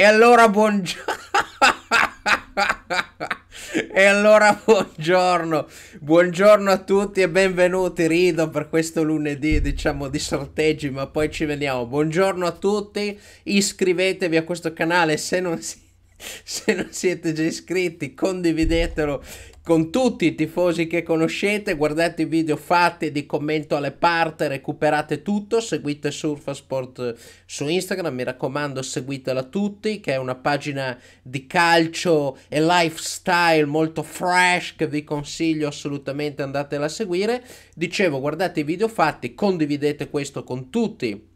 E allora buongiorno. e allora buongiorno, buongiorno a tutti e benvenuti Rido per questo lunedì diciamo di sorteggi ma poi ci vediamo. Buongiorno a tutti, iscrivetevi a questo canale se non, si... se non siete già iscritti, condividetelo con tutti i tifosi che conoscete, guardate i video fatti di commento alle parte, recuperate tutto, seguite Surfasport eh, su Instagram, mi raccomando seguitela tutti, che è una pagina di calcio e lifestyle molto fresh che vi consiglio assolutamente andatela a seguire. Dicevo, guardate i video fatti, condividete questo con tutti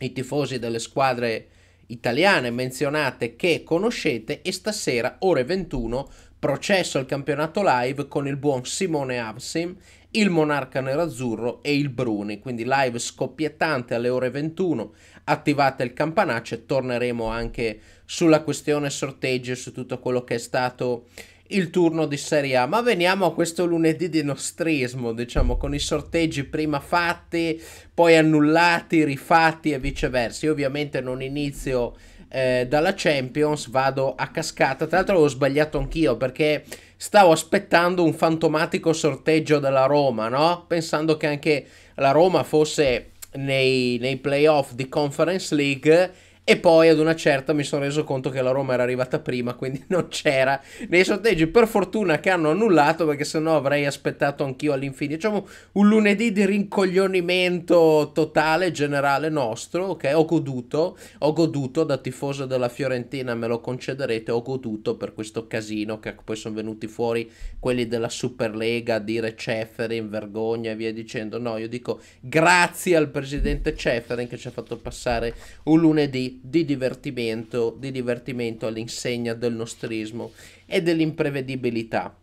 i tifosi delle squadre italiane menzionate che conoscete e stasera ore 21 Processo al campionato live con il buon Simone Avsim, il Monarca Nerazzurro e il Bruni. Quindi live scoppiettante alle ore 21. Attivate il campanaccio e torneremo anche sulla questione sorteggi e su tutto quello che è stato il turno di Serie A. Ma veniamo a questo lunedì di nostrismo, diciamo, con i sorteggi prima fatti, poi annullati, rifatti e viceversa. Io ovviamente non inizio eh, dalla Champions vado a cascata. Tra l'altro l'ho sbagliato anch'io perché stavo aspettando un fantomatico sorteggio della Roma, no? Pensando che anche la Roma fosse nei, nei playoff di Conference League e poi ad una certa mi sono reso conto che la Roma era arrivata prima, quindi non c'era nei sorteggi. Per fortuna che hanno annullato, perché sennò avrei aspettato anch'io all'infinito. Diciamo un lunedì di rincoglionimento totale, generale nostro, ok? Ho goduto, ho goduto da tifoso della Fiorentina, me lo concederete, ho goduto per questo casino che poi sono venuti fuori quelli della Superlega a dire Ceferin, vergogna e via dicendo. No, io dico grazie al presidente Ceferin che ci ha fatto passare un lunedì di, divertimento, di divertimento all'insegna del nostrismo e dell'imprevedibilità.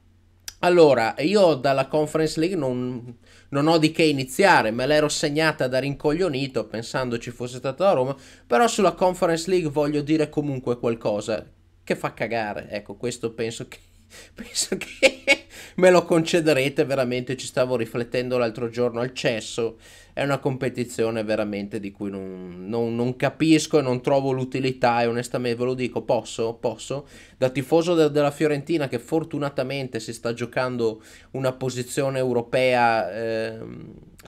Allora, io dalla Conference League non, non ho di che iniziare, me l'ero segnata da rincoglionito pensando ci fosse stata la Roma, però sulla Conference League voglio dire comunque qualcosa che fa cagare, ecco questo penso che penso che me lo concederete veramente ci stavo riflettendo l'altro giorno al cesso è una competizione veramente di cui non, non, non capisco e non trovo l'utilità e onestamente ve lo dico posso posso da tifoso de- della Fiorentina che fortunatamente si sta giocando una posizione europea eh,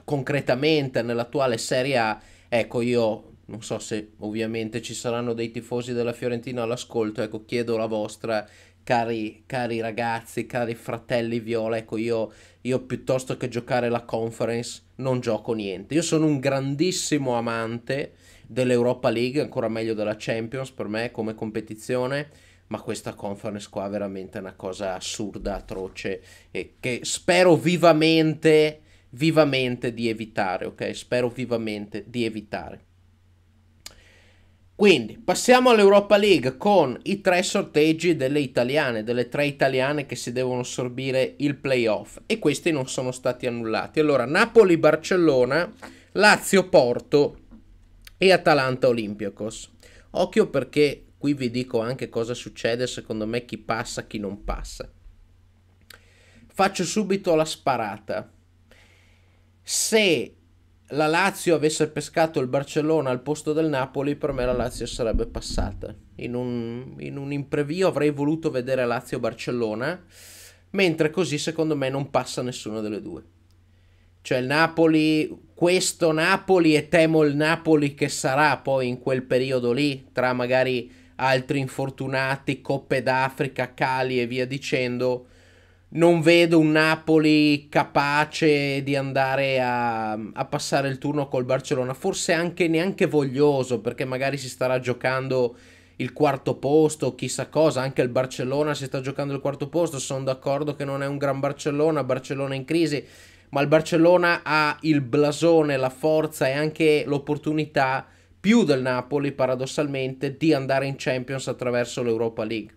concretamente nell'attuale Serie A ecco io non so se ovviamente ci saranno dei tifosi della Fiorentina all'ascolto ecco chiedo la vostra cari, cari ragazzi, cari fratelli viola, ecco io, io piuttosto che giocare la conference non gioco niente. Io sono un grandissimo amante dell'Europa League, ancora meglio della Champions per me come competizione, ma questa conference qua è veramente una cosa assurda, atroce e che spero vivamente, vivamente di evitare, ok? Spero vivamente di evitare. Quindi passiamo all'Europa League con i tre sorteggi delle italiane, delle tre italiane che si devono sorbire il playoff e questi non sono stati annullati. Allora Napoli-Barcellona, Lazio-Porto e Atalanta-Olympiacos. Occhio perché qui vi dico anche cosa succede secondo me chi passa, chi non passa. Faccio subito la sparata. Se la Lazio avesse pescato il Barcellona al posto del Napoli, per me la Lazio sarebbe passata. In un, in un imprevio avrei voluto vedere Lazio-Barcellona, mentre così secondo me non passa nessuna delle due. Cioè il Napoli, questo Napoli e temo il Napoli che sarà poi in quel periodo lì, tra magari altri infortunati, Coppe d'Africa, Cali e via dicendo non vedo un Napoli capace di andare a, a, passare il turno col Barcellona, forse anche neanche voglioso, perché magari si starà giocando il quarto posto, chissà cosa, anche il Barcellona si sta giocando il quarto posto, sono d'accordo che non è un gran Barcellona, Barcellona in crisi, ma il Barcellona ha il blasone, la forza e anche l'opportunità più del Napoli paradossalmente di andare in Champions attraverso l'Europa League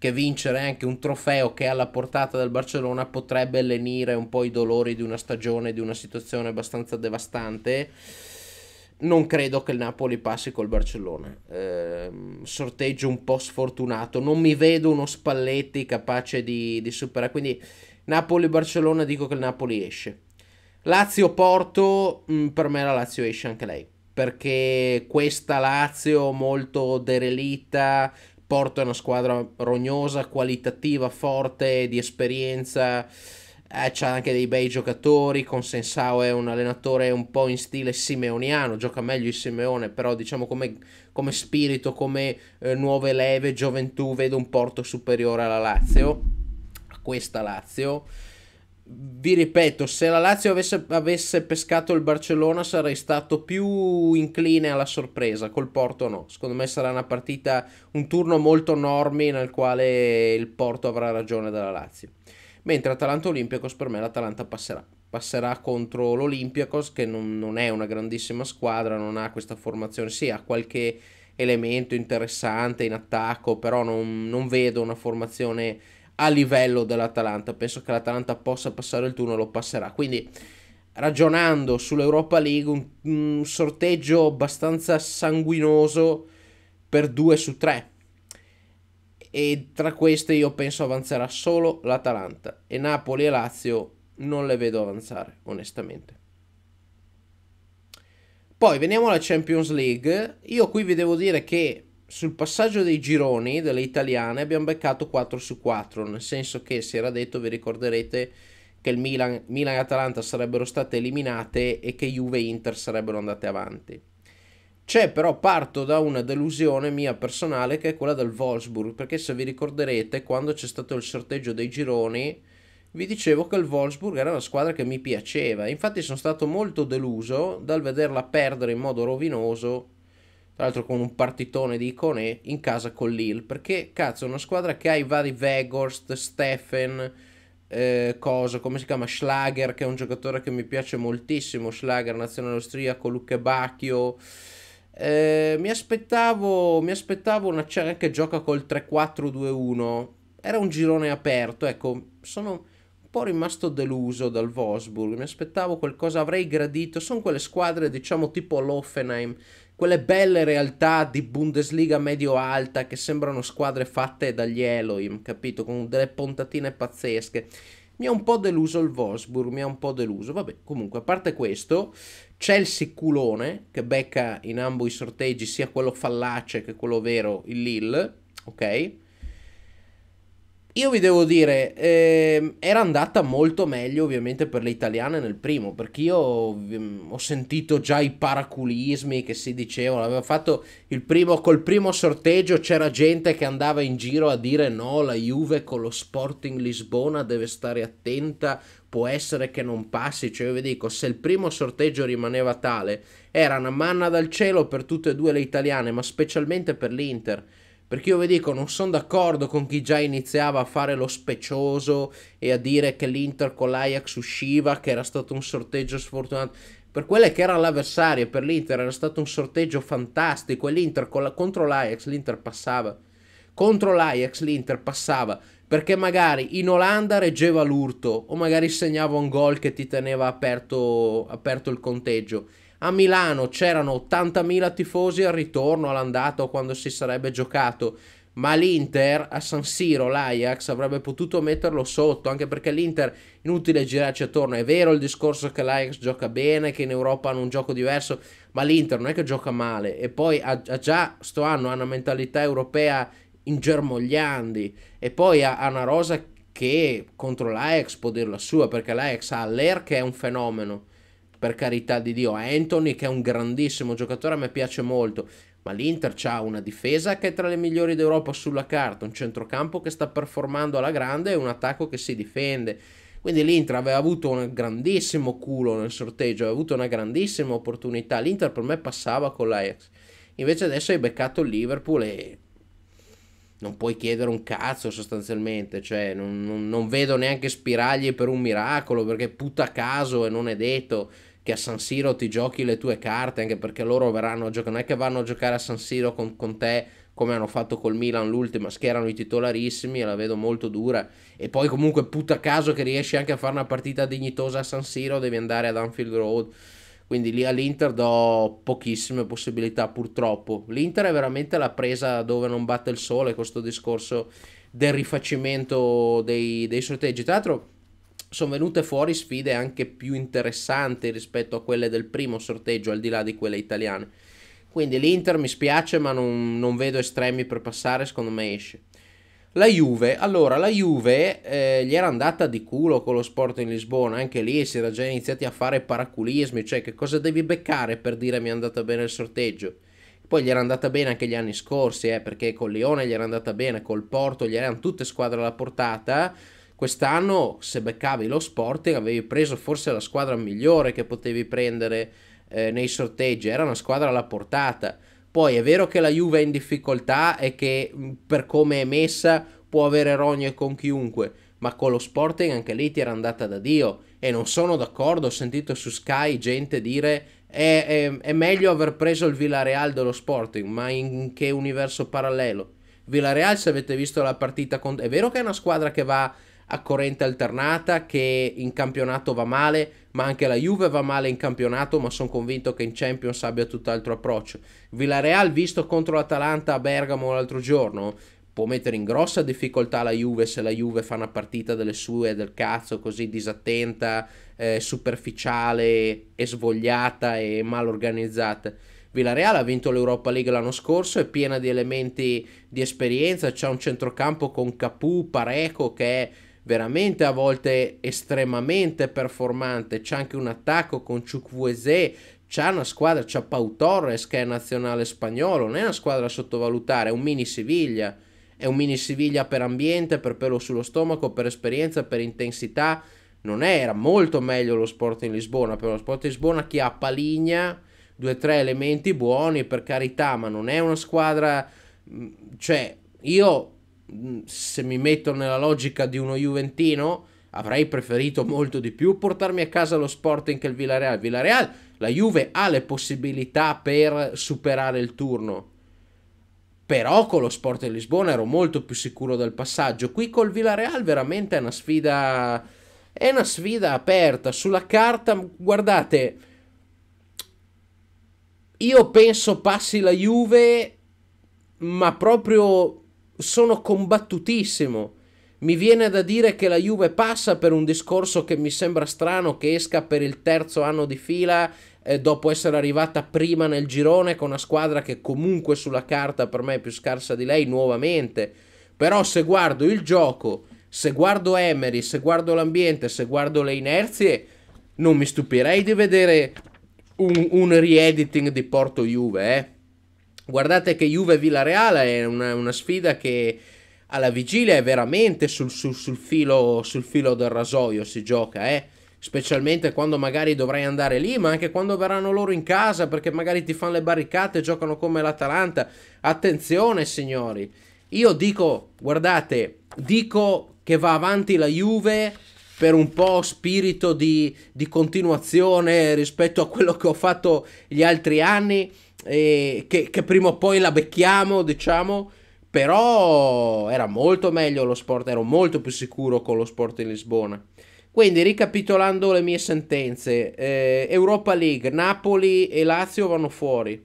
che vincere anche un trofeo che è alla portata del Barcellona potrebbe lenire un po' i dolori di una stagione, di una situazione abbastanza devastante. Non credo che il Napoli passi col Barcellona. Eh, sorteggio un po' sfortunato. Non mi vedo uno Spalletti capace di, di superare. Quindi Napoli-Barcellona dico che il Napoli esce. Lazio-Porto, mm, per me la Lazio esce anche lei perché questa Lazio molto derelitta, Porto è una squadra rognosa, qualitativa, forte, di esperienza, eh, c'ha anche dei bei giocatori, Consensao è un allenatore un po' in stile simeoniano, gioca meglio il Simeone, però diciamo come, come spirito, come eh, nuove leve, gioventù, vedo un Porto superiore alla Lazio, a questa Lazio vi ripeto, se la Lazio avesse, avesse, pescato il Barcellona sarei stato più incline alla sorpresa, col Porto no. Secondo me sarà una partita, un turno molto normi nel quale il Porto avrà ragione della Lazio. Mentre Atalanta Olympiacos per me l'Atalanta passerà. Passerà contro l'Olympiacos che non, non è una grandissima squadra, non ha questa formazione, sì ha qualche elemento interessante in attacco, però non, non vedo una formazione a livello dell'Atalanta. Penso che l'Atalanta possa passare il turno, lo passerà. Quindi ragionando sull'Europa League, un, un sorteggio abbastanza sanguinoso per 2 su 3. E tra queste io penso avanzerà solo l'Atalanta e Napoli e Lazio non le vedo avanzare, onestamente. Poi veniamo alla Champions League. Io qui vi devo dire che sul passaggio dei gironi delle italiane abbiamo beccato 4 su 4, nel senso che si era detto, vi ricorderete, che il Milan, Milan e Atalanta sarebbero state eliminate e che Juve e Inter sarebbero andate avanti. C'è però parto da una delusione mia personale che è quella del Wolfsburg, perché se vi ricorderete quando c'è stato il sorteggio dei gironi vi dicevo che il Wolfsburg era una squadra che mi piaceva, infatti sono stato molto deluso dal vederla perdere in modo rovinoso tra l'altro con un partitone di icone in casa con l'Il, perché cazzo è una squadra che ha i vari Weghorst, Steffen, eh, cosa, come si chiama, Schlager, che è un giocatore che mi piace moltissimo, Schlager, nazionale austriaco, Luca Bacchio, eh, mi, aspettavo, mi aspettavo una Cern che gioca col 3-4-2-1, era un girone aperto, ecco, sono un po' rimasto deluso dal Wolfsburg, mi aspettavo qualcosa, avrei gradito, sono quelle squadre diciamo tipo l'Offenheim quelle belle realtà di Bundesliga medio-alta che sembrano squadre fatte dagli Elohim, capito? Con delle puntatine pazzesche. Mi ha un po' deluso il Wolfsburg, mi ha un po' deluso. Vabbè, comunque, a parte questo, Chelsea culone, che becca in ambo i sorteggi sia quello fallace che quello vero, il Lille, ok? Io vi devo dire, eh, era andata molto meglio ovviamente per le italiane nel primo, perché io ehm, ho sentito già i paraculismi che si dicevano, aveva fatto il primo, col primo sorteggio c'era gente che andava in giro a dire no, la Juve con lo Sporting Lisbona deve stare attenta, può essere che non passi, cioè io vi dico, se il primo sorteggio rimaneva tale, era una manna dal cielo per tutte e due le italiane, ma specialmente per l'Inter perché io vi dico, non sono d'accordo con chi già iniziava a fare lo specioso e a dire che l'Inter con l'Ajax usciva, che era stato un sorteggio sfortunato. Per quelle che era l'avversario, per l'Inter era stato un sorteggio fantastico e l'Inter la, contro l'Ajax l'Inter passava. Contro l'Ajax l'Inter passava perché magari in Olanda reggeva l'urto o magari segnava un gol che ti teneva aperto, aperto il conteggio a Milano c'erano 80.000 tifosi al ritorno all'andato quando si sarebbe giocato ma l'Inter a San Siro l'Ajax avrebbe potuto metterlo sotto anche perché l'Inter inutile girarci attorno è vero il discorso che l'Ajax gioca bene che in Europa hanno un gioco diverso ma l'Inter non è che gioca male e poi ha, già sto anno ha una mentalità europea in germogliandi e poi ha, ha una rosa che contro l'Ajax può la sua perché l'Ajax ha l'Air che è un fenomeno per carità di Dio. Anthony che è un grandissimo giocatore, a me piace molto. Ma l'Inter ha una difesa che è tra le migliori d'Europa sulla carta, un centrocampo che sta performando alla grande e un attacco che si difende. Quindi l'Inter aveva avuto un grandissimo culo nel sorteggio, aveva avuto una grandissima opportunità. L'Inter per me passava con l'Ajax. Invece adesso hai beccato il Liverpool e non puoi chiedere un cazzo sostanzialmente. Cioè, non, non, non vedo neanche spiragli per un miracolo perché puta caso e non è detto che a San Siro ti giochi le tue carte, anche perché loro verranno a giocare, non è che vanno a giocare a San Siro con, con te come hanno fatto col Milan l'ultima, schierano i titolarissimi e la vedo molto dura. E poi comunque puta caso che riesci anche a fare una partita dignitosa a San Siro, devi andare ad Anfield Road. Quindi lì all'Inter do pochissime possibilità purtroppo. L'Inter è veramente la presa dove non batte il sole con questo discorso del rifacimento dei, dei sorteggi. Tra l'altro sono venute fuori sfide anche più interessanti rispetto a quelle del primo sorteggio, al di là di quelle italiane. Quindi l'Inter mi spiace, ma non, non vedo estremi per passare, secondo me esce. La Juve, allora la Juve eh, gli era andata di culo con lo sport in Lisbona, anche lì si era già iniziati a fare paraculismi, cioè che cosa devi beccare per dire mi è andata bene il sorteggio? Poi gli era andata bene anche gli anni scorsi, eh, perché con Lione gli era andata bene, col Porto gli erano tutte squadre alla portata, Quest'anno se beccavi lo Sporting avevi preso forse la squadra migliore che potevi prendere eh, nei sorteggi, era una squadra alla portata. Poi è vero che la Juve è in difficoltà e che mm, per come è messa può avere rogne con chiunque, ma con lo Sporting anche lì ti era andata da Dio e non sono d'accordo, ho sentito su Sky gente dire è, è, è meglio aver preso il Villarreal dello Sporting, ma in che universo parallelo? Villarreal se avete visto la partita con... è vero che è una squadra che va a corrente alternata che in campionato va male, ma anche la Juve va male in campionato, ma sono convinto che in Champions abbia tutt'altro approccio. Villarreal visto contro l'Atalanta a Bergamo l'altro giorno, può mettere in grossa difficoltà la Juve se la Juve fa una partita delle sue del cazzo così disattenta, eh, superficiale e svogliata e mal organizzata. Villarreal ha vinto l'Europa League l'anno scorso, è piena di elementi di esperienza, c'è un centrocampo con Capu, Pareco che è veramente a volte estremamente performante, c'è anche un attacco con Chukwueze, c'è una squadra, c'è Pau Torres che è nazionale spagnolo, non è una squadra da sottovalutare, è un mini Siviglia, è un mini Siviglia per ambiente, per pelo sullo stomaco, per esperienza, per intensità, non è, era molto meglio lo sport in Lisbona, però lo sport in Lisbona chi ha Paligna, due o tre elementi buoni per carità, ma non è una squadra, mm, cioè io Mm, se mi metto nella logica di uno Juventino, avrei preferito molto di più portarmi a casa lo Sporting che il Villarreal. Villarreal, la Juve ha le possibilità per superare il turno. Però con lo Sport di Lisbona ero molto più sicuro del passaggio. Qui col Villarreal veramente è una sfida è una sfida aperta sulla carta, guardate io penso passi la Juve ma proprio sono combattutissimo. Mi viene da dire che la Juve passa per un discorso che mi sembra strano che esca per il terzo anno di fila eh, dopo essere arrivata prima nel girone con una squadra che comunque sulla carta per me è più scarsa di lei nuovamente. Però se guardo il gioco, se guardo Emery, se guardo l'ambiente, se guardo le inerzie, non mi stupirei di vedere un, un re-editing di Porto Juve, eh. Guardate che Juve-Villareal è una, una sfida che alla vigilia è veramente sul, sul, sul, filo, sul filo del rasoio si gioca, eh specialmente quando magari dovrai andare lì, ma anche quando verranno loro in casa perché magari ti fanno le barricate e giocano come l'Atalanta. Attenzione, signori. Io dico, guardate, dico che va avanti la Juve per un po' spirito di, di continuazione rispetto a quello che ho fatto gli altri anni che, che prima o poi la becchiamo, diciamo. Però era molto meglio lo sport, ero molto più sicuro con lo sport in Lisbona. Quindi ricapitolando le mie sentenze, eh, Europa League, Napoli e Lazio vanno fuori,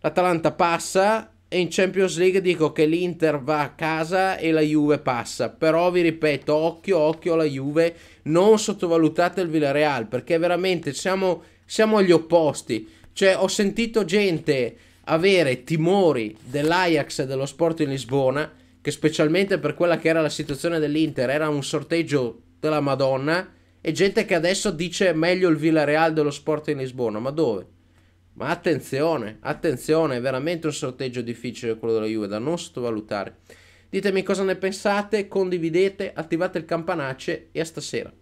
l'Atalanta passa e in Champions League dico che l'Inter va a casa e la Juve passa, però vi ripeto, occhio, occhio alla Juve, non sottovalutate il Villarreal perché veramente siamo, siamo agli opposti. Cioè, ho sentito gente avere timori dell'Ajax e dello sport in Lisbona, che specialmente per quella che era la situazione dell'Inter era un sorteggio della Madonna, e gente che adesso dice meglio il Villarreal dello sport in Lisbona. Ma dove? Ma attenzione, attenzione, è veramente un sorteggio difficile quello della Juve, da non sottovalutare. Ditemi cosa ne pensate, condividete, attivate il campanace e a stasera.